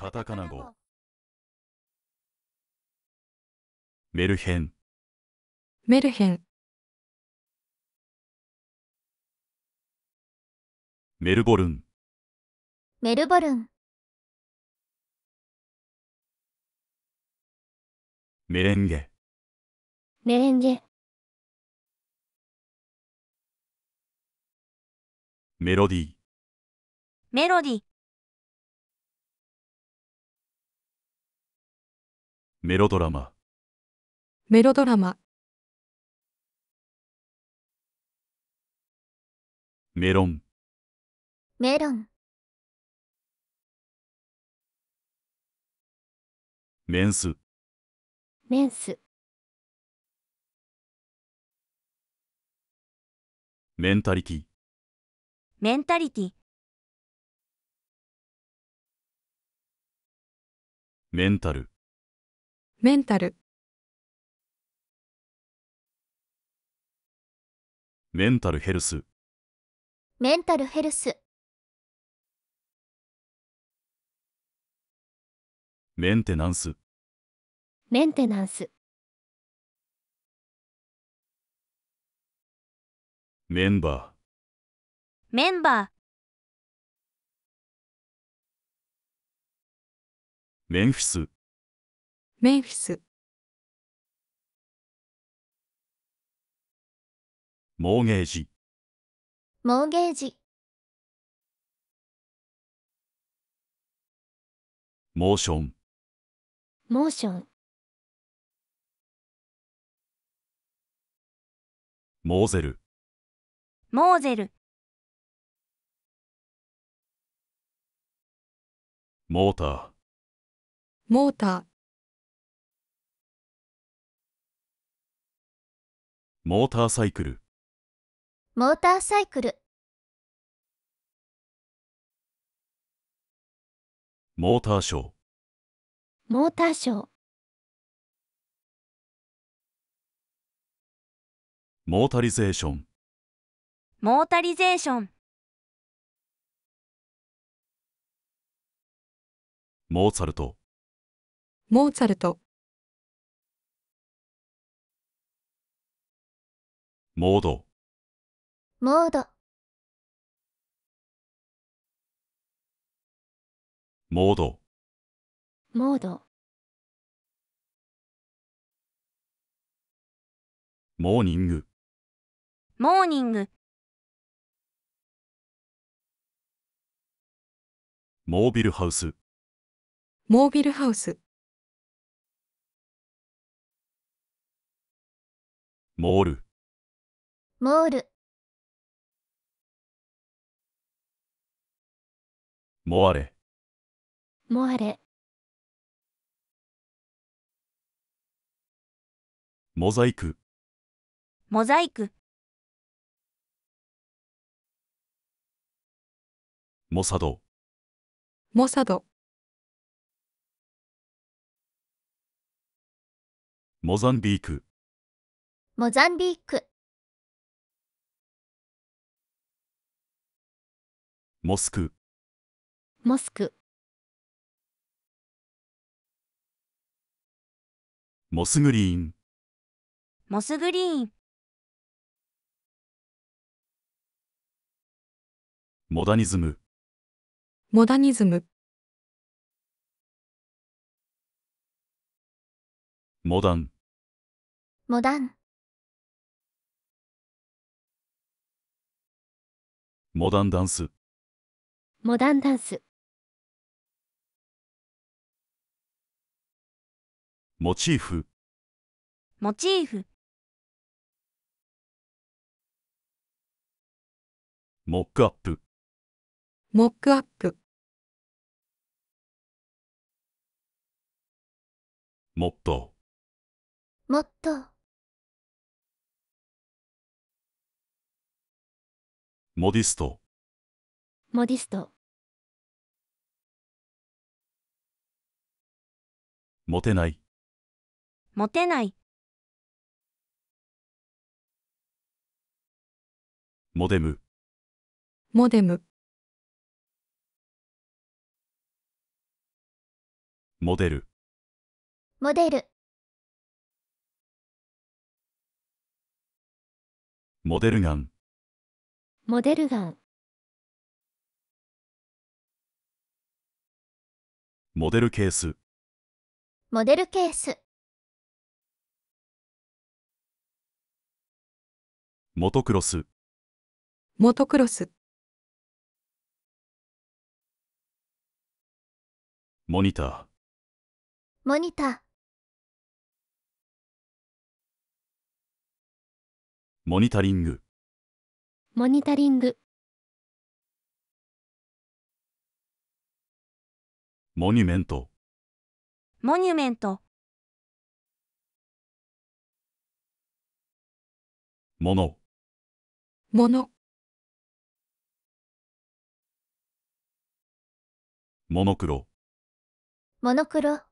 カタカナ語メルヘンメルヘンメルボルンメルボルンメレンゲメレンゲメロディーメロディーメロドラマメロドラマメロンメロンメンスメンスメンタリティメンタリティメンタルメンタルメンタルヘルスメンタルヘルスメンテナンスメンテナンスメンバーメンバーメンフィスメンフィスモーゲージモーゲージモーションモーションモーゼルモーゼルモーターモーターモーターサイクルモーターサイクルモーターショーモーターショーモータリゼーションモータリゼーションモーツァルトモーツァルトモードモードモードモードモーニングモーニングモービルハウスモービルハウスモールモールモアレモアレモザイクモザイクモサドモサドモザンビークモザンビークモスクモスクモスグリーンモスグリーンモダニズムモダニズムモダンモダンモダンダンスモダンダンスモチーフモチーフモックアップモックアップもっともっとモディストモディストモテないモテないモデムモデムモデルモデルモデルガンモデルガンモデルケースモデルケースモトクロスモトクロスモニターモニターモニタリングモニタリングモニュメントモニュメントものものモノクロモノクロ